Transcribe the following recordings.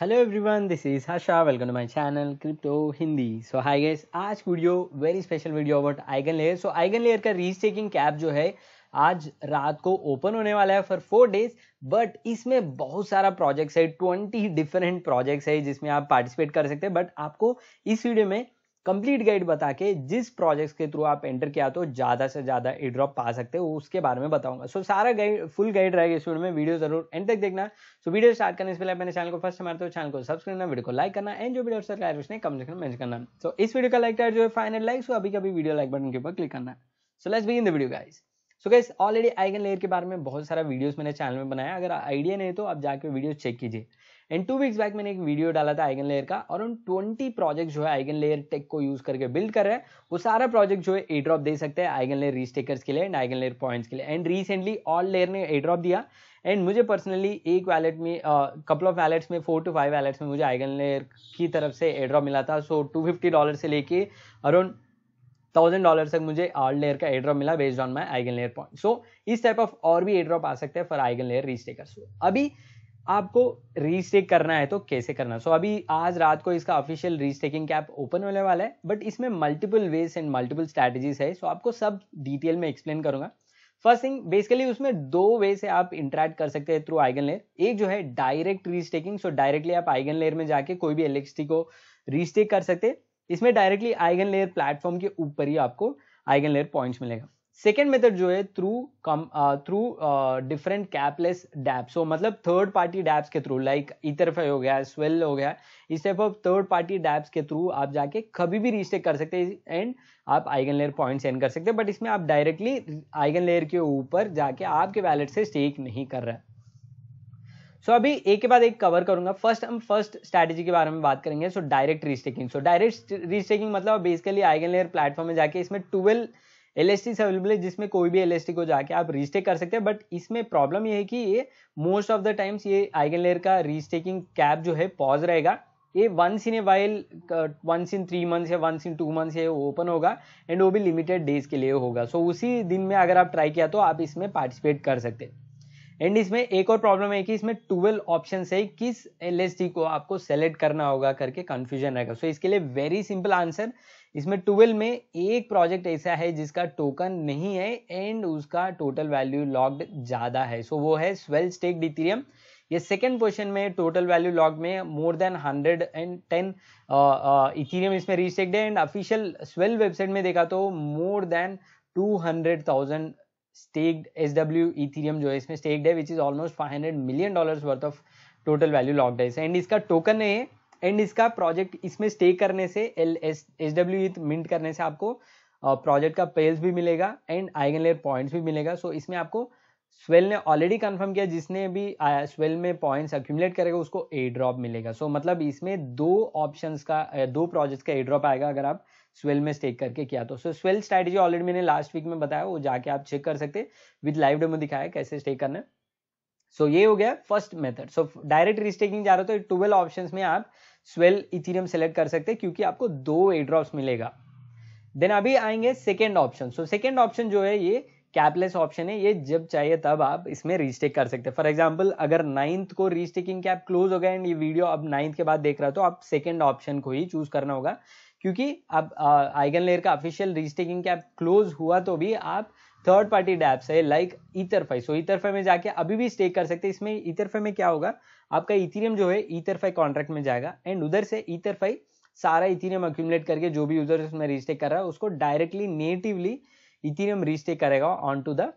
hello everyone this is Harsha welcome to my channel crypto Hindi so hi guys आज video very special video about eigen layer so eigen layer का restaking cap जो है आज रात को open होने वाला है फॉर फोर डेज बट इसमें बहुत सारा प्रोजेक्ट्स है ट्वेंटी डिफरेंट प्रोजेक्ट्स है जिसमें आप पार्टिसिपेट कर सकते हैं बट आपको इस वीडियो में कंप्लीट गाइड बता के जिस प्रोजेक्ट्स के थ्रू आप एंटर किया तो ज़्यादा से ज़्यादा ए ड्रॉप पा सकते हो उसके बारे में बताऊंगा सो so, सारा गाइड फुल गाइड रहेगा इस वीडियो में वीडियो जरूर एंड तक देखना सो so, वीडियो स्टार्ट करने से पहले मैंने चैनल को फर्स्ट हमारे तो चैनल को सब्सक्राइब करना वीडियो को लाइक करना एंड जो वीडियो सर लाइक उसने कम से कम मैंने करना सो so, इस वीडियो का लाइक जो है फाइनल लाइक सो अभी कभी वीडियो लाइक बटन के ऊपर क्लिक करना so let's be in the video guys so guys already EigenLayer के बारे में बहुत सारा वीडियोस मैंने चैनल में बनाया अगर आइडिया नहीं तो आप जाकर वीडियो चेक कीजिए एंड टू वीक्स बैक मैंने एक वीडियो डाला था आइगन लेयर का और उन ट्वेंटी प्रोजेक्ट जो है आइगन लेयर टेक को यूज करके बिल्ड कर रहे हैं वो सारा प्रोजेक्ट जो है ए ड्रॉप दे सकते हैं आइगन लेयर रीस्टेकर्स के लिए एंड आइगन लेयर पॉइंट्स के लिए एंड रिसेंटली ऑल लेयर ने ए ड्रॉप दिया एंड मुझे पर्सनली एक वैलेट में कपल ऑफ वैलेट्स में फोर टू फाइव वैलेट्स में मुझे आइगन लेयर की तरफ से ए ड्रॉप मिला था सो टू फिफ्टी डॉलर से लेके अराउंड थाउजेंड डॉलर तक मुझे ऑल लेयर का एड्रॉप मिला based on my EigenLayer point so इस टाइप ऑफ और भी एड्रॉप आ सकते हैं फॉर आइगन लेयर रीस्टेकर्स अभी आपको रीस्टेक करना है तो कैसे करना सो so, अभी आज रात को इसका ऑफिशियल रीस्टेकिंग कैप ओपन होने वाला है बट इसमें multiple ways and multiple strategies है सो so आपको सब डिटेल में एक्सप्लेन करूंगा फर्स्ट थिंग बेसिकली उसमें दो वे से आप इंटरेक्ट कर सकते हैं थ्रू आइगन लेयर एक जो है डायरेक्ट रीस्टेकिंग सो डायरेक्टली आप आइगन लेयर में जाके कोई भी एलएक्सटी को रीस्टेक कर सकते हैं इसमें डायरेक्टली आइगन लेयर प्लेटफॉर्म के ऊपर ही आपको आइगन लेयर पॉइंट्स मिलेगा सेकेंड मेथड जो है through come through different capless dapps so मतलब थर्ड पार्टी डैप्स के थ्रू लाइक इतरफे हो गया स्वेल हो गया इस type of third party dapps के थ्रू आप जाके कभी भी रीस्टेक कर सकते हैं एंड आप आइगन लेयर पॉइंट सेंड कर सकते हैं बट इसमें आप डायरेक्टली आइगन लेयर के ऊपर जाके आपके वैलेट से स्टेक नहीं कर रहे सो so, अभी एक के बाद एक कवर करूंगा फर्स्ट हम फर्स्ट स्ट्रैटेजी के बारे में बात करेंगे सो डायरेक्ट रिस्टेकिंग सो डायरेक्ट रिस्टेकिंग मतलब बेसिकली आइगन लेयर प्लेटफॉर्म में जाके इसमें ट्वेल्व एल एस अवेलेबल है जिसमें कोई भी एल को जाके आप रीस्टेक कर सकते हैं बट इसमें प्रॉब्लम ये है कि ये मोस्ट ऑफ द टाइम्स ये आइगन लेयर का रीस्टेकिंग कैप जो है पॉज रहेगा ये once in a while once in three months या वंस इन टू मंथ्स ये ओपन होगा एंड वो भी लिमिटेड डेज के लिए होगा सो so, उसी दिन में अगर आप ट्राई किया तो आप इसमें पार्टिसिपेट कर सकते हैं एंड इसमें एक और प्रॉब्लम है कि इसमें ट्वेल्व ऑप्शन है किस एल को आपको सेलेक्ट करना होगा करके कंफ्यूजन रहेगा सो so, इसके लिए वेरी सिंपल आंसर इसमें ट्वेल्व में एक प्रोजेक्ट ऐसा है जिसका टोकन नहीं है एंड उसका टोटल वैल्यू लॉक्ड ज़्यादा है सो so, वो है स्वेल स्टेक डिथीरियम ये सेकेंड क्वेश्चन में टोटल वैल्यू लॉग में more than hundred and ten Ethereum इसमें रिस्टेक्ट है एंड ऑफिशियल स्वेल वेबसाइट में देखा तो more than 200,000 staked S W Ethereum जो है इसमें स्टेक्ड है which is almost five hundred million dollar worth of total value locked है एंड इसका टोकन है एंड इसका प्रोजेक्ट इसमें स्टे करने से L S S W mint करने से आपको प्रोजेक्ट का पेल्स भी मिलेगा एंड आइगन लेयर पॉइंट्स भी मिलेगा सो so, इसमें आपको स्वेल ने ऑलरेडी कंफर्म किया जिसने भी स्वेल में पॉइंट्स अक्यूमुलेट करेगा उसको ए ड्रॉप मिलेगा सो so, मतलब इसमें दो ऑप्शंस का दो प्रोजेक्ट्स का ए ड्रॉप आएगा अगर आप स्वेल में स्टेक करके किया तो सो स्वेल स्ट्रैटेजी ऑलरेडी मैंने लास्ट वीक में बताया वो जाके आप चेक कर सकते विद लाइव डेमो दिखाया कैसे स्टेक करना है सो so, ये हो गया first method so direct restaking जा रहा तो ट्वेल्व ऑप्शन में आप स्वेल इथीरियम सेलेक्ट कर सकते हैं क्योंकि आपको दो ए मिलेगा देन अभी आएंगे second option so second option जो है ये कैपलेस ऑप्शन है ये जब चाहिए तब आप इसमें रीस्टेक कर सकते हैं फॉर एग्जाम्पल अगर नाइन्थ को रीस्टेकिंग कैप क्लोज हो गया एंड ये वीडियो अब नाइन्थ के बाद देख रहा हो तो आप सेकेंड ऑप्शन को ही चूज करना होगा क्योंकि अब आइगन लेयर का ऑफिशियल रजिस्टेकिंग कैप क्लोज हुआ तो भी आप थर्ड पार्टी डैप्स है लाइक इतरफाई सो इतरफाई में जाके अभी भी स्टेक कर सकते हैं इसमें इतरफाई में क्या होगा आपका इथीरियम जो है इतरफाई कॉन्ट्रैक्ट में जाएगा एंड उधर से इतरफाई सारा इथीरियम अक्यूमलेट करके जो भी यूजर उसमें रिस्टेक कर रहा है उसको डायरेक्टली नेटिवली इथीरियम रिस्टेक करेगा on to the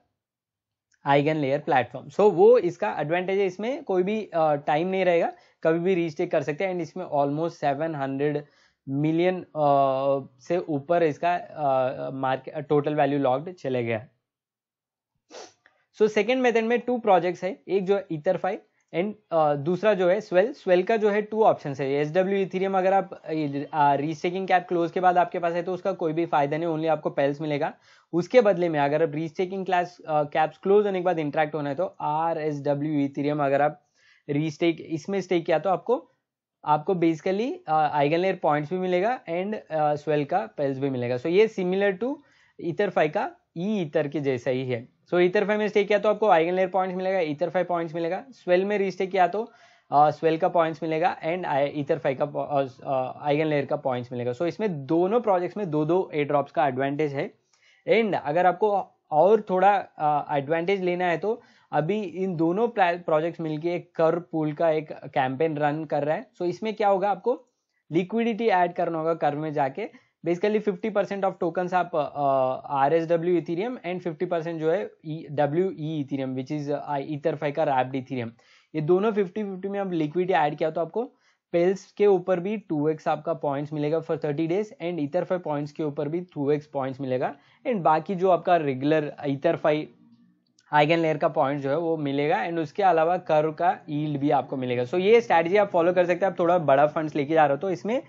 EigenLayer platform so वो इसका एडवांटेज है इसमें कोई भी टाइम uh, नहीं रहेगा कभी भी रिस्टेक कर सकते हैं एंड इसमें ऑलमोस्ट सेवन हंड्रेड मिलियन से ऊपर इसका मार्केट टोटल वैल्यू लॉक्ड चले गया सो सेकेंड मेथड में टू प्रोजेक्ट्स है एक जो है इतरफाई एंड दूसरा जो है स्वेल स्वेल का जो है टू ऑप्शन है एस डब्ल्यू इथीरियम अगर आप रीस्टेकिंग कैप क्लोज के बाद आपके पास है तो उसका कोई भी फायदा नहीं ओनली आपको पेल्स मिलेगा उसके बदले में अगर आप रीस्टेकिंग क्लास कैप्स क्लोज होने के बाद इंट्रैक्ट होना है तो आर एस डब्ल्यू इथीरियम अगर आप रीस्टेक इसमें स्टेक किया तो आपको आपको बेसिकली आइगन लेयर पॉइंट्स भी मिलेगा एंड स्वेल uh, का पेल्स भी मिलेगा सो so, ये सिमिलर टू इतर फाइव का ई e इतर के जैसा ही है सो so, इतर फाइव में स्टे किया तो आपको आइगन लेयर पॉइंट्स मिलेगा इतर फाइव पॉइंट्स मिलेगा स्वेल में रिस्टे किया तो स्वेल uh, का पॉइंट्स मिलेगा एंड इतर फाइव का आइगन uh, लेयर uh, का पॉइंट्स मिलेगा सो so, इसमें दोनों प्रोजेक्ट्स में दो दो ए ड्रॉप्स का एडवांटेज है एंड अगर आपको और थोड़ा एडवांटेज uh, लेना है तो अभी इन दोनों प्रोजेक्ट्स मिलके एक कर पूल का एक कैंपेन रन कर रहा है सो so, इसमें क्या होगा आपको लिक्विडिटी ऐड करना होगा कर में जाके बेसिकली 50 परसेंट ऑफ टोकन्स आप R S W Ethereum and 50 percent जो है W E Ethereum which is EtherFi का रैप्ड इथीरियम ये दोनों 50 50 में आप लिक्विडिटी ऐड किया तो आपको पेल्स के ऊपर भी 2x आपका पॉइंट्स मिलेगा for 30 days and EtherFi points के ऊपर भी 2x पॉइंट्स मिलेगा एंड बाकी जो आपका रेगुलर इथरफाई आइगन लेयर का पॉइंट जो है वो मिलेगा एंड उसके अलावा कर का ईल्ड भी आपको मिलेगा सो so, ये स्ट्रैटेजी आप फॉलो कर सकते हैं आप थोड़ा बड़ा फंड्स लेके जा रहे हो तो इसमें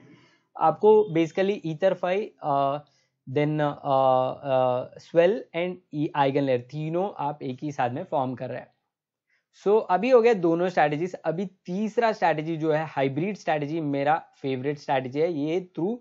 आपको basically ether five then Swell and Eigen layer तीनों आप एक ही साथ में फॉर्म कर रहे हैं सो so, अभी हो गया दोनों स्ट्रैटेजीज अभी तीसरा स्ट्रैटेजी जो है हाइब्रिड स्ट्रैटेजी मेरा फेवरेट स्ट्रैटेजी है ये through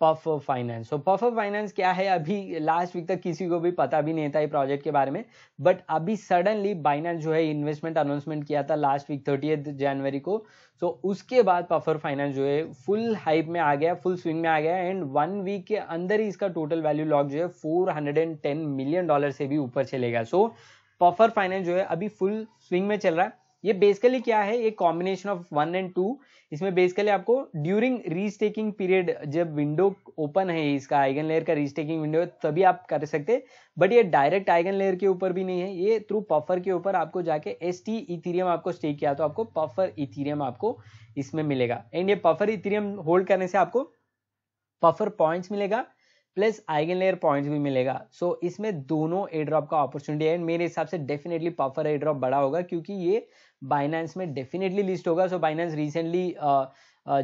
Puffer finance so Puffer finance क्या है अभी लास्ट वीक तक किसी को भी पता भी नहीं था ये प्रोजेक्ट के बारे में बट अभी सडनली बाइनेंस जो है इन्वेस्टमेंट अनाउंसमेंट किया था लास्ट वीक थर्टी जनवरी को सो so, उसके बाद पफर फाइनेंस जो है फुल हाइप में आ गया फुल स्विंग में आ गया एंड वन वीक के अंदर ही इसका टोटल वैल्यू लॉक जो है four hundred and ten million dollar से भी ऊपर चलेगा सो so, पफर फाइनेंस जो है अभी फुल स्विंग में चल रहा है ये बेसिकली क्या है ये combination of one and two इसमें बेसिकली आपको ड्यूरिंग रीस्टेकिंग पीरियड जब विंडो ओपन है इसका आइगन लेयर का रीस्टेकिंग विंडो तभी आप कर सकते बट ये डायरेक्ट आइगन लेयर के ऊपर भी नहीं है ये थ्रू पफर के ऊपर आपको जाके एस टी आपको स्टेक किया तो आपको पफर इथीरियम आपको इसमें मिलेगा एंड ये पफर इथीरियम होल्ड करने से आपको पफर पॉइंट्स मिलेगा प्लस आइगन लेयर पॉइंट्स भी मिलेगा सो so, इसमें दोनों एड्रॉप का अपॉर्चुनिटी है एंड मेरे हिसाब से डेफिनेटली पफर एड्रॉप बड़ा होगा क्योंकि ये बाइनेंस में डेफिनेटली लिस्ट होगा so Binance recently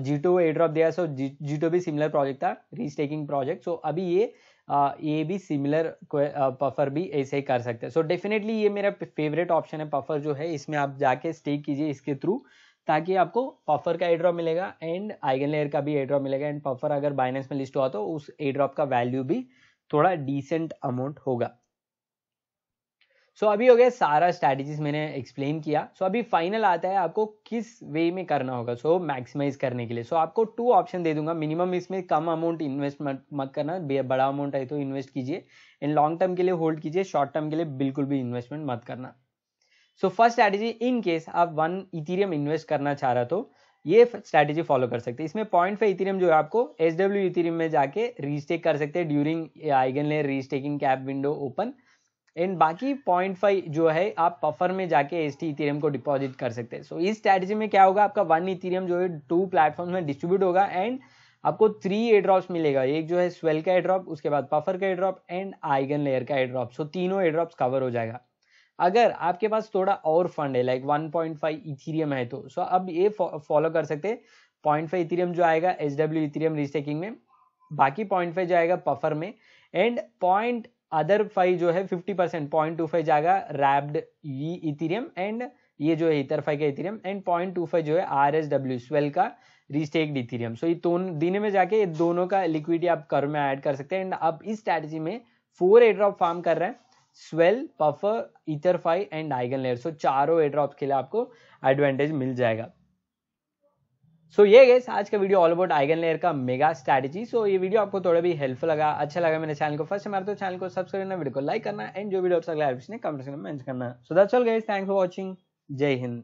Jito airdrop दिया सो जीटो भी सिमिलर प्रोजेक्ट था रीस्टेकिंग प्रोजेक्ट सो अभी ये uh, ये भी सिमिलर पफर uh, भी ऐसे ही कर सकते हैं सो डेफिनेटली ये मेरा फेवरेट ऑप्शन है पफर जो है इसमें आप जाके स्टे कीजिए इसके थ्रू ताकि आपको पफर का एड्रॉप मिलेगा एंड आइगन लेयर का भी एड्रॉप मिलेगा एंड पफर अगर बाइनेंस में लिस्ट हुआ तो उस एड्रॉप का वैल्यू भी थोड़ा डिसेंट अमाउंट होगा सो so, अभी हो गया सारा स्ट्रैटेजीज मैंने एक्सप्लेन किया सो so, अभी फाइनल आता है आपको किस वे में करना होगा सो so, मैक्सिमाइज करने के लिए सो so, आपको टू ऑप्शन दे दूंगा मिनिमम इसमें कम अमाउंट इन्वेस्ट मत करना बड़ा अमाउंट है तो इन्वेस्ट कीजिए एंड लॉन्ग टर्म के लिए होल्ड कीजिए शॉर्ट टर्म के लिए बिल्कुल भी इन्वेस्टमेंट मत करना so first strategy in case आप वन इथीरियम इन्वेस्ट करना चाह रहा तो ये स्ट्रैटेजी फॉलो कर सकते हैं इसमें पॉइंट फाइव इथीरियम जो है आपको एसडब्ल्यू इथीरियम में जाके रीस्टेक कर सकते हैं during Eigen layer restaking cap window open and बाकी पॉइंट फाइव जो है आप पफर में जाके एस टी इथेरियम को डिपॉजिट कर सकते हैं सो so, इस स्ट्रैटेजी में क्या होगा आपका वन इथीरियम जो है टू प्लेटफॉर्म में डिस्ट्रीब्यूट होगा एंड आपको थ्री एड्रॉप्स मिलेगा एक जो है स्वेल का एड्रॉप उसके बाद पफर का एड्रॉप एंड आइगन लेयर का एड्रॉप सो so, तीनों एड्रॉप्स कवर हो जाएगा अगर आपके पास थोड़ा और फंड है like one point five Ethereum है तो सो so अब ये फॉलो कर सकते हैं पॉइंट फाइव इथीरियम जो आएगा एच डब्ल्यू इथीरियम रिस्टेकिंग में बाकी पॉइंट फाइव जो आएगा पफर में एंड पॉइंट अदर फाइव जो है fifty percent point two five जाएगा रैप्ड ई इथीरियम एंड ये जो है इतर फाइव का Ethereum and point two five जो है आर एस डब्ल्यू स्वेल का रिस्टेक्ड इथीरियम सो ये दोनों दिन में जाके ये दोनों का लिक्विडिटी आप कर में ऐड कर सकते हैं एंड अब इस स्ट्रैटेजी में फोर एड्रॉप फार्म कर रहे हैं Swell Puffer ether five and Eigen layer so चारों एड्रॉप के लिए आपको एडवांटेज मिल जाएगा सो ये गए आज का video all about eigen layer का मेगा स्ट्रैटेजी सो ये वीडियो आपको थोड़ा भी हेल्पफुल लगा अच्छा लगा मेरे चैनल को फर्स्ट हमारे तो चैनल को सब्सक्राइब करना वीडियो को लाइक करना एंड जो वीडियो आपसे अगला कमेंट सेक्शन में मेंशन करना so that's all guys thanks for watching जय हिंद